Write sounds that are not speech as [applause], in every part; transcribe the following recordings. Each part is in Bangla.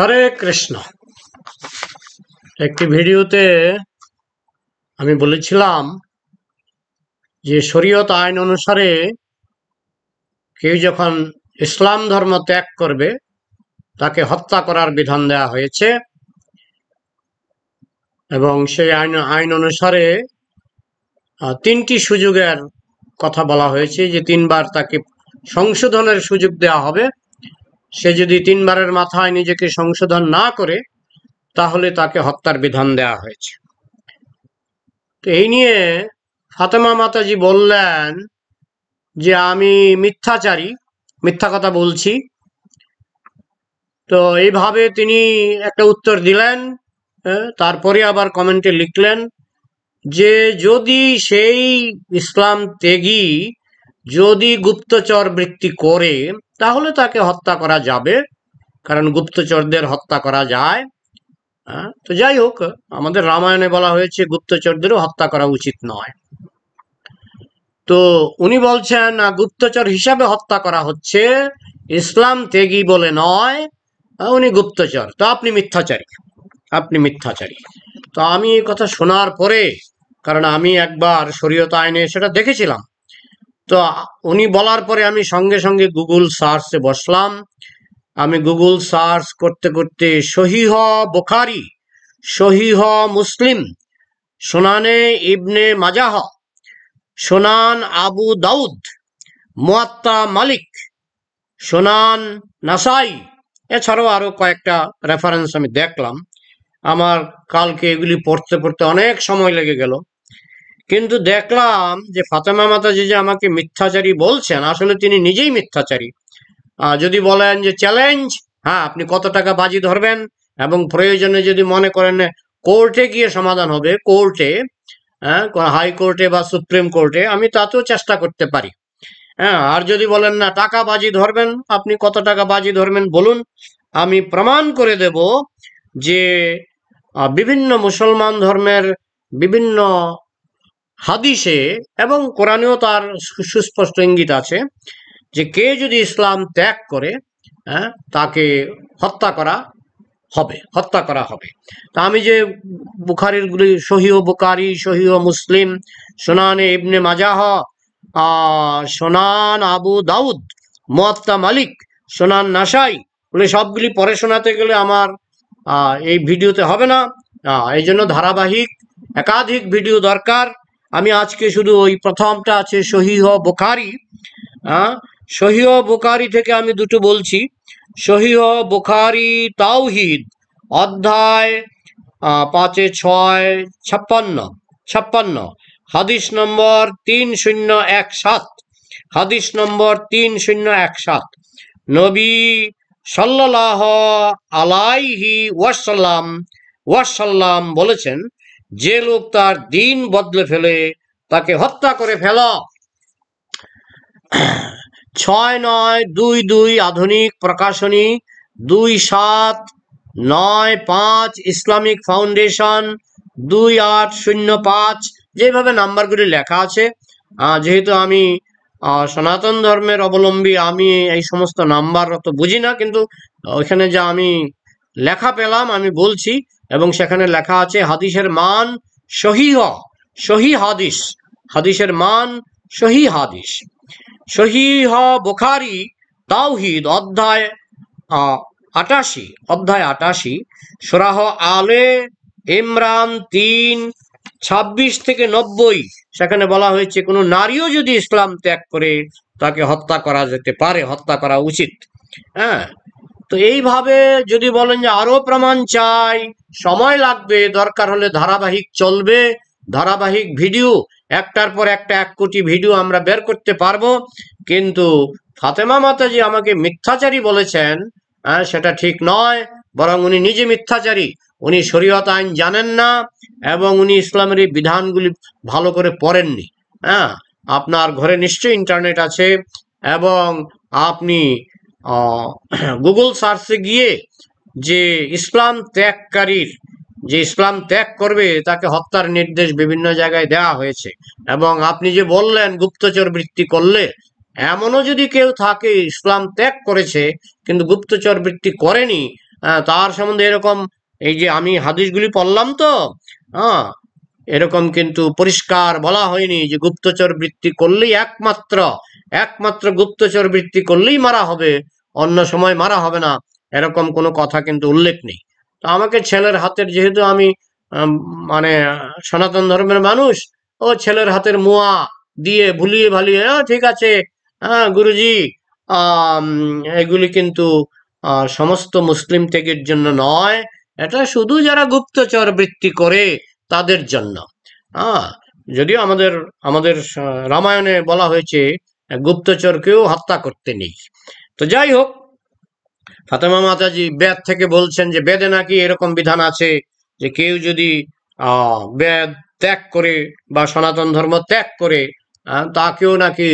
হরে কৃষ্ণ একটি ভিডিওতে আমি বলেছিলাম যে শরীয়ত আইন অনুসারে কেউ যখন ইসলাম ধর্ম ত্যাগ করবে তাকে হত্যা করার বিধান দেয়া হয়েছে এবং সেই আইন আইন অনুসারে তিনটি সুযোগের কথা বলা হয়েছে যে তিনবার তাকে সংশোধনের সুযোগ দেওয়া হবে সে যদি তিনবারের মাথায় নিজেকে সংশোধন না করে তাহলে তাকে হত্যার বিধান দেয়া হয়েছে তো এই নিয়ে ফাতেমা মাতাজি বললেন যে আমি মিথ্যাচারী মিথ্যা কথা বলছি তো এইভাবে তিনি একটা উত্তর দিলেন তারপরে আবার কমেন্টে লিখলেন যে যদি সেই ইসলাম ত্যাগী যদি গুপ্তচর বৃত্তি করে তাহলে তাকে হত্যা করা যাবে কারণ গুপ্তচরদের হত্যা করা যায় হ্যাঁ? তো যাই হোক আমাদের রামায়ণে বলা হয়েছে গুপ্তচরদেরও হত্যা করা উচিত নয় তো উনি বলছেন গুপ্তচর হিসাবে হত্যা করা হচ্ছে ইসলাম ত্যাগী বলে নয় উনি গুপ্তচর তো আপনি মিথ্যাচারী আপনি মিথ্যাচারী তো আমি এই কথা শোনার পরে কারণ আমি একবার শরীয়ত আইনে সেটা দেখেছিলাম তো উনি বলার পরে আমি সঙ্গে সঙ্গে গুগল সার্চে বসলাম আমি গুগল সার্চ করতে করতে সহিহ বোখারি সহিহ মুসলিম সোনানে ইবনে মাজাহ সোনান আবু দাউদ মোয়াত্তা মালিক সোনান নাসাই এছাড়াও আরও কয়েকটা রেফারেন্স আমি দেখলাম আমার কালকে এগুলি পড়তে পড়তে অনেক সময় লেগে গেল কিন্তু দেখলাম যে ফাতেমা মাতাজি যে আমাকে মিথ্যাচারী বলছেন আসলে তিনি নিজেই মিথ্যাচারী যদি বলেন যে চ্যালেঞ্জ হ্যাঁ আপনি কত টাকা বাজি ধরবেন এবং প্রয়োজনে যদি মনে করেন কোর্টে গিয়ে সমাধান হবে কোর্টে হ্যাঁ হাইকোর্টে বা সুপ্রিম কোর্টে আমি তাতেও চেষ্টা করতে পারি হ্যাঁ আর যদি বলেন না টাকা বাজি ধরবেন আপনি কত টাকা বাজি ধরবেন বলুন আমি প্রমাণ করে দেব যে বিভিন্ন মুসলমান ধর্মের বিভিন্ন হাদিসে এবং কোরআনেও তার সুস্পষ্ট ইঙ্গিত আছে যে কে যদি ইসলাম ত্যাগ করে হ্যাঁ, তাকে হত্যা করা হবে হত্যা করা হবে তা আমি যে বুখারিরগুলি সহিও বুকারি সহিও মুসলিম সোনানে ইবনে মাজাহ সোনান আবু দাউদ মোয়াত্তা মালিক সোনান নাসাই বলে সবগুলি পরে শোনাতে গেলে আমার এই ভিডিওতে হবে না এই জন্য ধারাবাহিক একাধিক ভিডিও দরকার আমি আজকে শুধু ওই প্রথমটা আছে সহিহ বোখারি হ্যাঁ সহিহ বোখারি থেকে আমি দুটো বলছি সহিহ বোখারি তাওহিদ অধ্যায় পাঁচে ছয় ছাপ্পান্ন ছাপ্পান্ন হাদিস নম্বর তিন শূন্য এক সাত হাদিস নম্বর তিন শূন্য এক সাত নবী সাল্লাহ আলাইহি ওয়াসাল্লাম ওয়াসাল্লাম বলেছেন যে লোক তার দিন বদলে ফেলে তাকে হত্যা করে ফেল ছয় নয় দুই দুই আধুনিক প্রকাশনী দুই সাত নয় পাঁচ ইসলামিক ফাউন্ডেশন দুই আট শূন্য পাঁচ যেভাবে নাম্বারগুলি লেখা আছে যেহেতু আমি সনাতন ধর্মের অবলম্বী আমি এই সমস্ত নাম্বার অত বুঝি না কিন্তু ওইখানে যা আমি লেখা পেলাম আমি বলছি এবং সেখানে লেখা আছে হাদিসের মান সহি সহি হাদিস হাদিসের মান সহি হাদিস সহি বোখারি তাওহিদ অধ্যায় আটাশি অধ্যায় আটাশি সরাহ আলে ইমরান তিন ছাব্বিশ থেকে নব্বই সেখানে বলা হয়েছে কোনো নারীও যদি ইসলাম ত্যাগ করে তাকে হত্যা করা যেতে পারে হত্যা করা উচিত হ্যাঁ তো এইভাবে যদি বলেন যে আরও প্রমাণ চাই সময় লাগবে দরকার হলে ধারাবাহিক চলবে ধারাবাহিক ভিডিও একটার পর একটা এক কোটি ভিডিও আমরা বের করতে পারবো কিন্তু ফাতেমা মাতাজি আমাকে মিথ্যাচারী বলেছেন হ্যাঁ, সেটা ঠিক নয় বরং উনি নিজে মিথ্যাচারী উনি শরীয়ত আইন জানেন না এবং উনি ইসলামের এই বিধানগুলি ভালো করে পড়েননি হ্যাঁ আপনার ঘরে নিশ্চয়ই ইন্টারনেট আছে এবং আপনি [clears throat] গুগল সার্চে গিয়ে যে ইসলাম ত্যাগকারীর যে ইসলাম ত্যাগ করবে তাকে হত্যার নির্দেশ বিভিন্ন জায়গায় দেওয়া হয়েছে এবং আপনি যে বললেন গুপ্তচর বৃত্তি করলে এমনও যদি কেউ থাকে ইসলাম ত্যাগ করেছে কিন্তু গুপ্তচর বৃত্তি করেনি তার সম্বন্ধে এরকম এই যে আমি হাদিসগুলি পড়লাম তো হ্যাঁ এরকম কিন্তু পরিষ্কার বলা হয়নি যে গুপ্তচর বৃত্তি করলেই একমাত্র একমাত্র গুপ্তচর বৃত্তি করলেই মারা হবে অন্য সময় মারা হবে না এরকম কোনো কথা কিন্তু উল্লেখ নেই তো আমাকে ছেলের হাতের যেহেতু আমি মানে সনাতন ধর্মের মানুষ ও ছেলের হাতের মোয়া দিয়ে ভুলিয়ে ভালিয়ে ঠিক আছে হ্যাঁ গুরুজি এগুলি কিন্তু সমস্ত মুসলিম ত্যাগের জন্য নয় এটা শুধু যারা গুপ্তচর বৃত্তি করে তাদের জন্য হ্যাঁ যদিও আমাদের আমাদের রামায়ণে বলা হয়েছে গুপ্তচরকেও হত্যা করতে নেই তো যাই হোক ফাতেমা মাতাজি বেদ থেকে বলছেন যে বেদে নাকি এরকম বিধান আছে যে কেউ যদি বেদ ত্যাগ করে বা সনাতন ধর্ম ত্যাগ করে তাকেও নাকি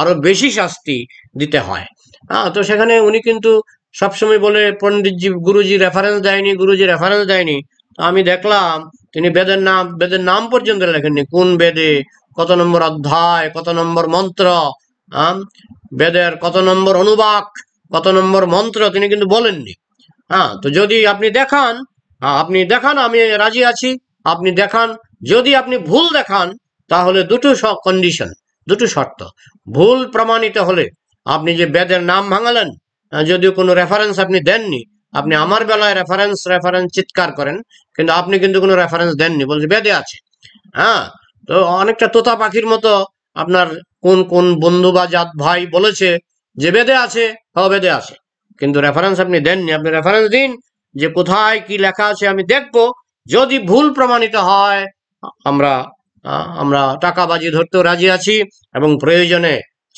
আরো বেশি শাস্তি দিতে হয় হ্যাঁ তো সেখানে উনি কিন্তু সবসময় বলে পন্ডিতজি গুরুজি রেফারেন্স দেয়নি গুরুজি রেফারেন্স দেয়নি আমি দেখলাম তিনি বেদের নাম বেদের নাম পর্যন্ত লেখেননি কোন বেদে কত নম্বর অধ্যায় কত নম্বর মন্ত্র বেদের কত নম্বর অনুবাক কত নম্বর মন্ত্র তিনি কিন্তু বলেননি হ্যাঁ তো যদি আপনি দেখান হ্যাঁ, আপনি দেখান আমি রাজি আছি আপনি দেখান যদি আপনি ভুল দেখান তাহলে দুটো কন্ডিশন দুটো শর্ত ভুল প্রমাণিত হলে আপনি যে বেদের নাম ভাঙালেন হ্যাঁ, যদিও কোনো রেফারেন্স আপনি দেননি আপনি আমার বেলায় রেফারেন্স রেফারেন্স চিৎকার করেন কিন্তু আপনি কিন্তু কোনো রেফারেন্স দেননি বলছে বেদে আছে হ্যাঁ তো অনেকটা তোতা পাখির মতো আপনার কোন কোন বন্ধু বা জাত ভাই বলেছে যে বেদে আছে অবেদে আছে কিন্তু রেফারেন্স আপনি দেননি আপনি রেফারেন্স দিন যে কোথায় কি লেখা আছে আমি দেখব যদি ভুল প্রমাণিত হয় আমরা আমরা টাকা বাজি ধরতেও রাজি আছি এবং প্রয়োজনে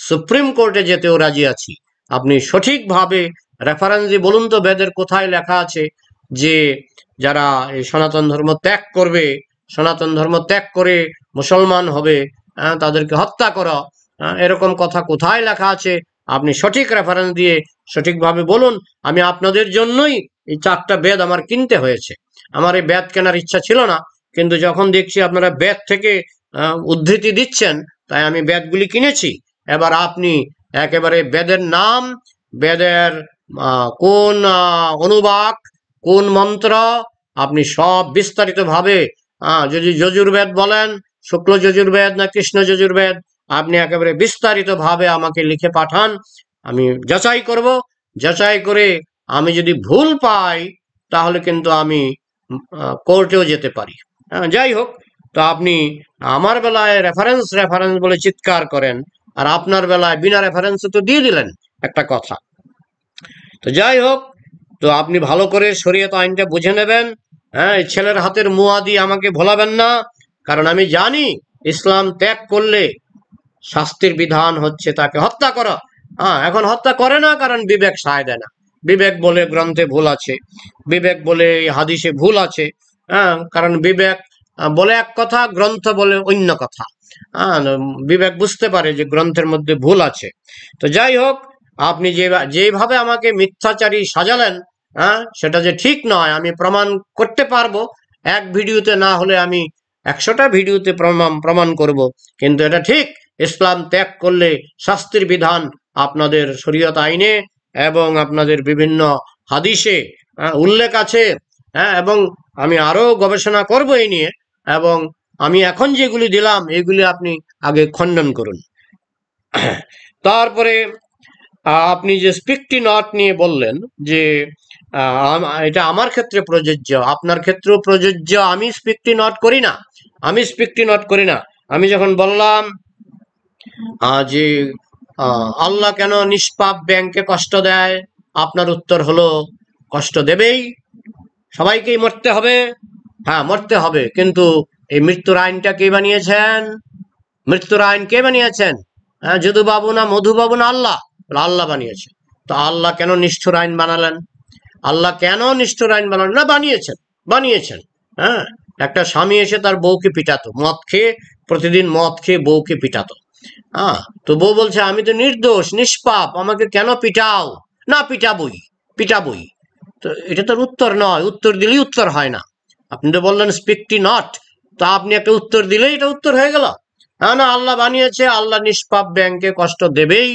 সুপ্রিম কোর্টে যেতেও রাজি আছি আপনি সঠিকভাবে রেফারেন্স দিয়ে বলুন তো বেদের কোথায় লেখা আছে যে যারা এই সনাতন ধর্ম ত্যাগ করবে সনাতন ধর্ম ত্যাগ করে মুসলমান হবে হ্যাঁ, তাদেরকে হত্যা করা হ্যাঁ, এরকম কথা কোথায় লেখা আছে আপনি সঠিক রেফারেন্স দিয়ে সঠিকভাবে বলুন আমি আপনাদের জন্যই এই চারটা বেদ আমার কিনতে হয়েছে আমার এই বেদ কেনার ইচ্ছা ছিল না কিন্তু যখন দেখছি আপনারা বেদ থেকে উদ্ধৃতি দিচ্ছেন তাই আমি বেদগুলি কিনেছি এবার আপনি একেবারে বেদের নাম বেদের কোন অনুবাক কোন মন্ত্র আপনি সব বিস্তারিতভাবে যদি যজুর্বেদ বলেন শুক্ল যজুর্বেদ না কৃষ্ণ যজুর্বেদ আপনি একেবারে বিস্তারিতভাবে আমাকে লিখে পাঠান আমি যাচাই করব যাচাই করে আমি যদি ভুল পাই তাহলে কিন্তু আমি কোর্টেও যেতে পারি হ্যাঁ, যাই হোক তো আপনি আমার বেলায় রেফারেন্স রেফারেন্স বলে চিৎকার করেন আর আপনার বেলায় বিনা রেফারেন্সে তো দিয়ে দিলেন একটা কথা তো যাই হোক তো আপনি ভালো করে শরীয়ত আইনটা বুঝে নেবেন হ্যাঁ ছেলের হাতের মুয়া দিয়ে আমাকে ভোলাবেন না কারণ আমি জানি ইসলাম ত্যাগ করলে শাস্তির বিধান হচ্ছে তাকে হত্যা করা হ্যাঁ এখন হত্যা করে না কারণ বিবেক সায় দেয় না বিবেক বলে গ্রন্থে ভুল আছে বিবেক বলে হাদিসে ভুল আছে হ্যাঁ কারণ বিবেক বলে এক কথা গ্রন্থ বলে অন্য কথা হ্যাঁ বিবেক বুঝতে পারে যে গ্রন্থের মধ্যে ভুল আছে তো যাই হোক আপনি যে যেভাবে আমাকে মিথ্যাচারী সাজালেন হ্যাঁ সেটা যে ঠিক নয় আমি প্রমাণ করতে পারবো এক ভিডিওতে না হলে আমি একশোটা ভিডিওতে প্রমাণ প্রমাণ করব কিন্তু এটা ঠিক ইসলাম ত্যাগ করলে শাস্তির বিধান আপনাদের শরীয়ত আইনে এবং আপনাদের বিভিন্ন হাদিসে হ্যাঁ, উল্লেখ আছে হ্যাঁ এবং আমি আরও গবেষণা করব এই নিয়ে এবং আমি এখন যেগুলি দিলাম এগুলি আপনি আগে খণ্ডন করুন তারপরে আপনি যে স্পিকটি নট নিয়ে বললেন যে এটা আমার ক্ষেত্রে প্রযোজ্য আপনার ক্ষেত্রেও প্রযোজ্য আমি স্পিকটি নট করি না আমি স্পিকটি নট করি না আমি যখন বললাম যে আল্লাহ কেন নিষ্পাপ ব্যাংকে কষ্ট দেয় আপনার উত্তর হলো কষ্ট দেবেই সবাইকেই মরতে হবে হ্যাঁ মরতে হবে কিন্তু এই মৃত্যুর আইনটা কে বানিয়েছেন মৃত্যুর আইন কে বানিয়েছেন হ্যাঁ যদুবাবু না মধুবাবু না আল্লাহ আল্লাহ বানিয়েছে তো আল্লাহ কেন নিষ্ঠুর আইন বানালেন আল্লাহ কেন নিষ্ঠুর আইন বানালেন না বানিয়েছেন বানিয়েছেন হ্যাঁ একটা স্বামী এসে তার বউকে পিটাতো মদ খেয়ে প্রতিদিন মদ খেয়ে বউকে পিটাতো হ্যাঁ তো বউ বলছে আমি তো নির্দোষ নিষ্পাপ আমাকে কেন পিটাও না পিটাবই পিটাবই তো এটা তো উত্তর নয় উত্তর দিলেই উত্তর হয় না আপনি তো বললেন স্পিকটি নট তো আপনি একটা উত্তর দিলেই এটা উত্তর হয়ে গেল হ্যাঁ না আল্লাহ বানিয়েছে আল্লাহ নিষ্পাপ ব্যাংকে কষ্ট দেবেই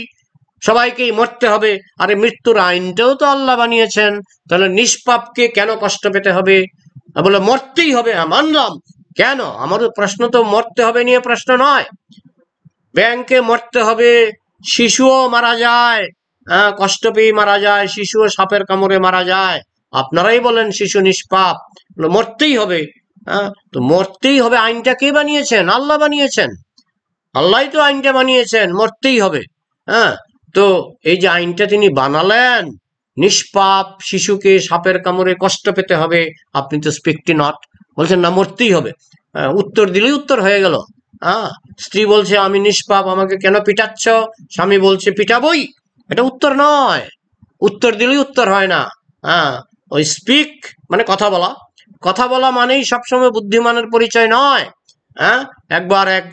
সবাইকেই মরতে হবে আরে মৃত্যুর আইনটাও তো আল্লাহ বানিয়েছেন তাহলে নিষ্পাপকে কেন কষ্ট পেতে হবে বলে মরতেই হবে হ্যাঁ, মানলাম কেন আমারও প্রশ্ন তো মরতে হবে নিয়ে প্রশ্ন নয় ব্যাংকে মরতে হবে শিশুও মারা যায় হ্যাঁ, কষ্ট পেয়ে মারা যায় শিশুও সাপের কামড়ে মারা যায় আপনারাই বলেন শিশু নিষ্পাপ মরতেই হবে হ্যাঁ তো মরতেই হবে আইনটা কে বানিয়েছেন আল্লাহ বানিয়েছেন আল্লাহ তো আইনটা বানিয়েছেন মরতেই হবে হ্যাঁ তো এই যে আইনটা তিনি বানালেন নিষ্পাপ শিশুকে সাপের কামড়ে কষ্ট পেতে হবে আপনি তো স্পিকটি নট বলছেন না মরতেই হবে হ্যাঁ, উত্তর দিলেই উত্তর হয়ে গেল হ্যাঁ স্ত্রী বলছে আমি নিষ্পাপ আমাকে কেন পিটাচ্ছ স্বামী বলছে পিটাবই এটা উত্তর নয় উত্তর দিলেই উত্তর হয় না হ্যাঁ ওই স্পিক মানে কথা বলা কথা বলা মানেই সবসময় বুদ্ধিমানের পরিচয় নয় হ্যাঁ একবার এক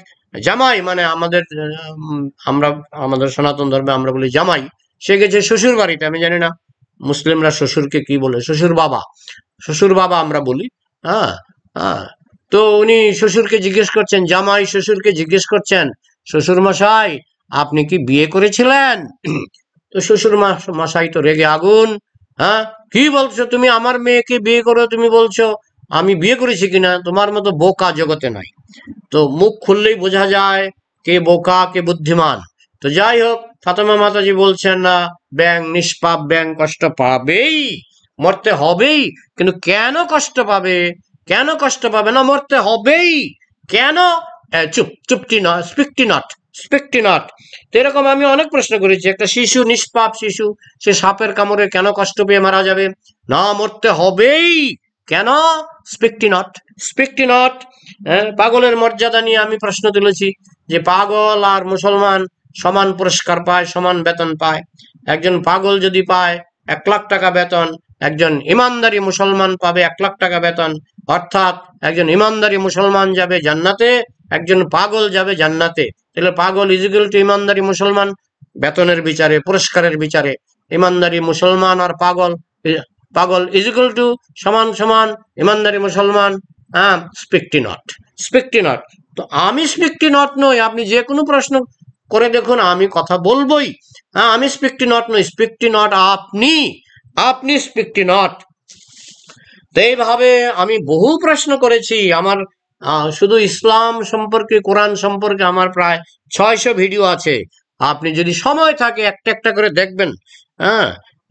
জামাই মানে আমাদের আমরা আমাদের সনাতন ধর্মে আমরা বলি জামাই সে গেছে শ্বশুর বাড়িতে আমি জানি না মুসলিমরা শ্বশুরকে কি বলে শ্বশুর বাবা শ্বশুর বাবা আমরা বলি হ্যাঁ হ্যাঁ তো উনি শ্বশুরকে জিজ্ঞেস করছেন জামাই শ্বশুরকে জিজ্ঞেস করছেন শ্বশুর মশাই আপনি কি বিয়ে করেছিলেন তো শ্বশুর মশাই তো রেগে আগুন হ্যাঁ কি বলছো তুমি আমার মেয়েকে বিয়ে করো তুমি বলছো আমি বিয়ে করেছি কিনা তোমার মতো বোকা জগতে নাই তো মুখ খুললেই বোঝা যায় কে বোকা কে বুদ্ধিমান তো যাই হোক ফাতেমা মাতাজি বলছেন না ব্যাং নিষ্পাপ ব্যাং কষ্ট পাবেই মরতে হবেই কিন্তু কেন কষ্ট পাবে কেন কষ্ট পাবে না মরতে হবেই কেন চুপ চুপটি নট স্পিকটি নট স্পিকটি নট তো এরকম আমি অনেক প্রশ্ন করেছি একটা শিশু নিষ্পাপ শিশু সে সাপের কামড়ে কেন কষ্ট পেয়ে মারা যাবে না মরতে হবেই কেন স্পিকটি নট স্পিকটি নট পাগলের মর্যাদা নিয়ে আমি প্রশ্ন তুলেছি যে পাগল আর মুসলমান সমান পুরস্কার পায় সমান বেতন পায় একজন পাগল যদি পায় এক লাখ টাকা বেতন একজন ইমানদারি মুসলমান পাবে এক লাখ টাকা বেতন অর্থাৎ একজন ইমানদারি মুসলমান যাবে জান্নাতে একজন পাগল যাবে জান্নাতে তাহলে পাগল ইজিকুল টু ইমানদারি মুসলমান বেতনের বিচারে পুরস্কারের বিচারে ইমানদারি মুসলমান আর পাগল পাগল ইজিকুল টু সমান সমান ইমানদারি মুসলমান হ্যাঁ স্পিকটি নট স্পিকটি নট তো আমি স্পিকটি নট নই আপনি যে কোনো প্রশ্ন করে দেখুন আমি কথা বলবোই হ্যাঁ আমি স্পিকটি নট নই স্পিকটি নট আপনি আপনি স্পিকটি নট তো এইভাবে আমি বহু প্রশ্ন করেছি আমার শুধু ইসলাম সম্পর্কে কোরআন সম্পর্কে আমার প্রায় ছয়শো ভিডিও আছে আপনি যদি সময় থাকে একটা একটা করে দেখবেন হ্যাঁ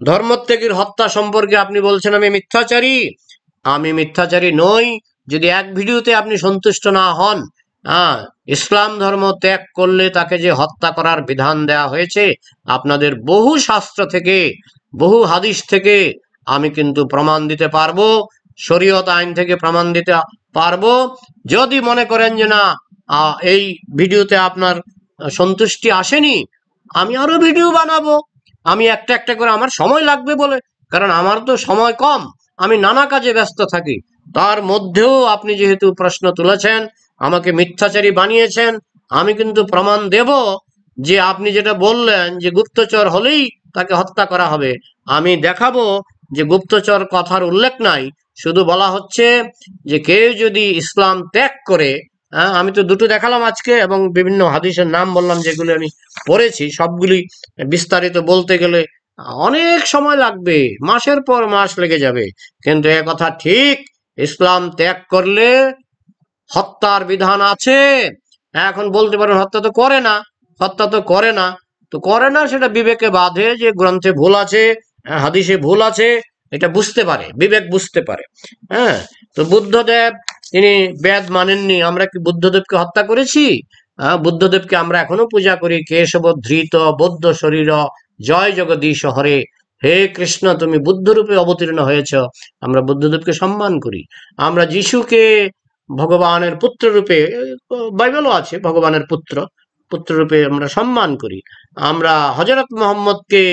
ধর্মত্যাগীর হত্যা সম্পর্কে আপনি বলছেন আমি মিথ্যাচারী আমি মিথ্যাচারী নই যদি এক ভিডিওতে আপনি সন্তুষ্ট না হন হ্যাঁ ইসলাম ধর্ম ত্যাগ করলে তাকে যে হত্যা করার বিধান দেয়া হয়েছে আপনাদের বহু শাস্ত্র থেকে বহু হাদিস থেকে আমি কিন্তু প্রমাণ দিতে পারবো শরীয়ত আইন থেকে প্রমাণ দিতে পারবো যদি মনে করেন যে না এই ভিডিওতে আপনার সন্তুষ্টি আসেনি আমি আরো ভিডিও বানাবো আমি একটা একটা করে আমার সময় লাগবে বলে কারণ আমার তো সময় কম আমি নানা কাজে ব্যস্ত থাকি তার মধ্যেও আপনি যেহেতু প্রশ্ন তুলেছেন আমাকে মিথ্যাচারী বানিয়েছেন আমি কিন্তু প্রমাণ দেব যে আপনি যেটা বললেন যে গুপ্তচর হলেই তাকে হত্যা করা হবে আমি দেখাবো যে গুপ্তচর কথার উল্লেখ নাই শুধু বলা হচ্ছে যে কেউ যদি ইসলাম ত্যাগ করে হ্যাঁ, আমি তো দুটো দেখালাম আজকে এবং বিভিন্ন হাদিসের নাম বললাম যেগুলি আমি পড়েছি সবগুলি বিস্তারিত বলতে গেলে অনেক সময় লাগবে মাসের পর মাস লেগে যাবে কিন্তু এ কথা ঠিক ইসলাম ত্যাগ করলে হত্যার বিধান আছে এখন বলতে পারেন হত্যা তো করে না হত্যা তো করে না তো করে না সেটা বিবেকে বাধে যে গ্রন্থে ভুল আছে হ্যাঁ, হাদিসে ভুল আছে এটা বুঝতে পারে বিবেক বুঝতে পারে হ্যাঁ তো বুদ্ধদেব তিনি বেদ মানেননি আমরা কি বুদ্ধদেবকে হত্যা করেছি বুদ্ধদেবকে আমরা এখনো পূজা করি কেশব ধৃত বৌদ্ধ শরীর জয় জগদীশ হরে হে কৃষ্ণ তুমি বুদ্ধ রূপে অবতীর্ণ হয়েছ আমরা বুদ্ধদেবকে সম্মান করি আমরা যিশুকে ভগবানের পুত্র রূপে বাইবেলও আছে ভগবানের পুত্র পুত্ররূপে আমরা সম্মান করি আমরা হজরত মোহাম্মদকে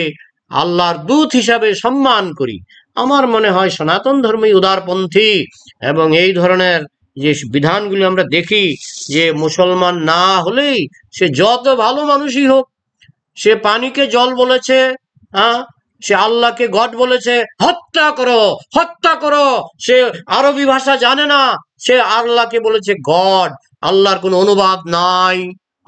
আল্লাহর দূত হিসাবে সম্মান করি আমার মনে হয় সনাতন ধর্মী উদারপন্থী এবং এই ধরনের যে বিধানগুলি আমরা দেখি যে মুসলমান না হলেই সে যত ভালো মানুষই হোক সে পানিকে জল বলেছে হ্যাঁ সে আল্লাহকে গড বলেছে হত্যা করো হত্যা করো সে আরবি ভাষা জানে না সে আল্লাহকে বলেছে গড আল্লাহর কোনো অনুবাদ নাই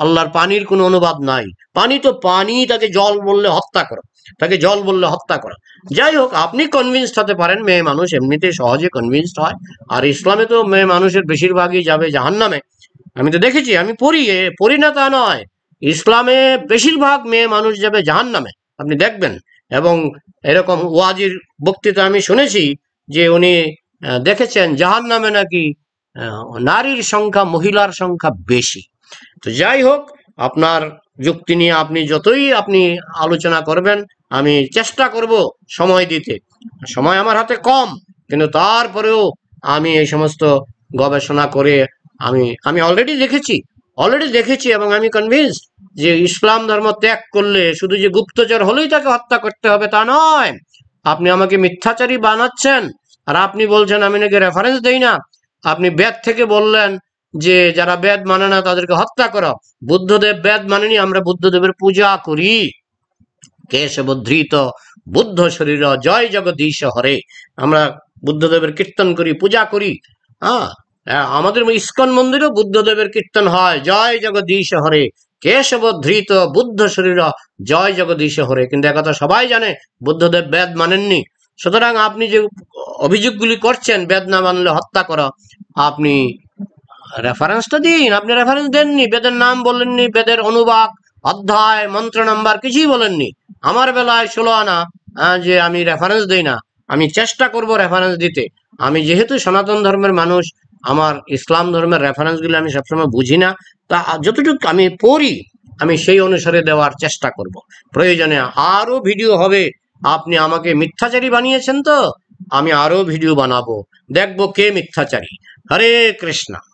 আল্লাহর পানির কোনো অনুবাদ নাই পানি তো পানি তাকে জল বললে হত্যা করো তাকে জল বললে হত্যা করা যাই হোক আপনি কনভিন্সড হতে পারেন মেয়ে মানুষ এমনিতে সহজে কনভিন্সড হয় আর ইসলামে তো মেয়ে মানুষের বেশিরভাগই যাবে জাহান নামে আমি তো দেখেছি আমি পড়ি পড়ি না তা নয় ইসলামে বেশিরভাগ মেয়ে মানুষ যাবে জাহান নামে আপনি দেখবেন এবং এরকম ওয়াজির বক্তৃতা আমি শুনেছি যে উনি দেখেছেন জাহান নামে নাকি নারীর সংখ্যা মহিলার সংখ্যা বেশি তো যাই হোক আপনার যুক্তি নিয়ে আপনি যতই আপনি আলোচনা করবেন আমি চেষ্টা করব সময় দিতে সময় আমার হাতে কম কিন্তু তারপরেও আমি এই সমস্ত গবেষণা করে আমি আমি অলরেডি দেখেছি অলরেডি দেখেছি এবং আমি কনভিন্স যে ইসলাম ধর্ম ত্যাগ করলে শুধু যে গুপ্তচর হলেই তাকে হত্যা করতে হবে তা নয় আপনি আমাকে মিথ্যাচারী বানাচ্ছেন আর আপনি বলছেন আমি নাকি রেফারেন্স দেই না আপনি ব্যাগ থেকে বললেন যে যারা বেদ মানে না তাদেরকে হত্যা করো বুদ্ধদেব বেদ মানেনি আমরা বুদ্ধদেবের পূজা করি ধৃত বুদ্ধ শরীর জয় জগদীশ হরে আমরা বুদ্ধদেবের কীর্তন করি পূজা করি হ্যাঁ, হ্যাঁ আমাদের ইস্কন মন্দিরেও বুদ্ধদেবের কীর্তন হয় জয় জগদীশ হরে কেশব ধৃত বুদ্ধ শরীর জয় জগদীশ হরে কিন্তু একথা সবাই জানে বুদ্ধদেব বেদ মানেননি সুতরাং আপনি যে অভিযোগগুলি করছেন বেদ না মানলে হত্যা করা আপনি রেফারেন্স তো দিন আপনি রেফারেন্স দেননি বেদের নাম বলেননি বেদের অনুবাদ অধ্যায় মন্ত্র নাম্বার কিছুই বলেননি আমার বেলায় ষোলো আনা যে আমি রেফারেন্স দিই না আমি চেষ্টা করব রেফারেন্স দিতে আমি যেহেতু সনাতন ধর্মের মানুষ আমার ইসলাম ধর্মের রেফারেন্সগুলো আমি সবসময় বুঝি না তা যতটুকু আমি পড়ি আমি সেই অনুসারে দেওয়ার চেষ্টা করব। প্রয়োজনে আরও ভিডিও হবে আপনি আমাকে মিথ্যাচারী বানিয়েছেন তো আমি আরও ভিডিও বানাবো দেখব কে মিথ্যাচারী হরে কৃষ্ণা